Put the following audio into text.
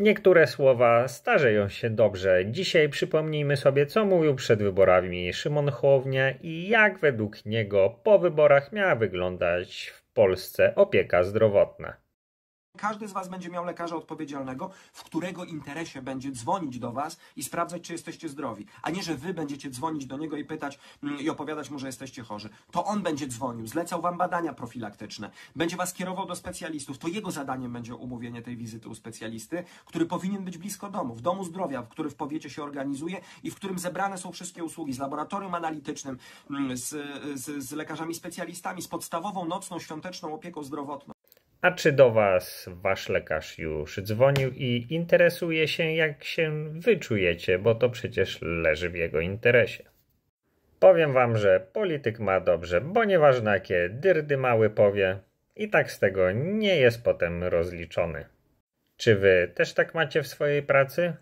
Niektóre słowa starzeją się dobrze. Dzisiaj przypomnijmy sobie, co mówił przed wyborami Szymon Hołownia i jak według niego po wyborach miała wyglądać w Polsce opieka zdrowotna. Każdy z Was będzie miał lekarza odpowiedzialnego, w którego interesie będzie dzwonić do Was i sprawdzać, czy jesteście zdrowi, a nie, że Wy będziecie dzwonić do niego i pytać mm, i opowiadać mu, że jesteście chorzy. To on będzie dzwonił, zlecał Wam badania profilaktyczne, będzie Was kierował do specjalistów. To jego zadaniem będzie umówienie tej wizyty u specjalisty, który powinien być blisko domu, w domu zdrowia, który w powiecie się organizuje i w którym zebrane są wszystkie usługi z laboratorium analitycznym, mm, z, z, z lekarzami specjalistami, z podstawową nocną, świąteczną opieką zdrowotną. A czy do Was Wasz lekarz już dzwonił i interesuje się, jak się wyczujecie, bo to przecież leży w jego interesie? Powiem Wam, że polityk ma dobrze, bo nieważne jakie dyrdy mały powie, i tak z tego nie jest potem rozliczony. Czy Wy też tak macie w swojej pracy?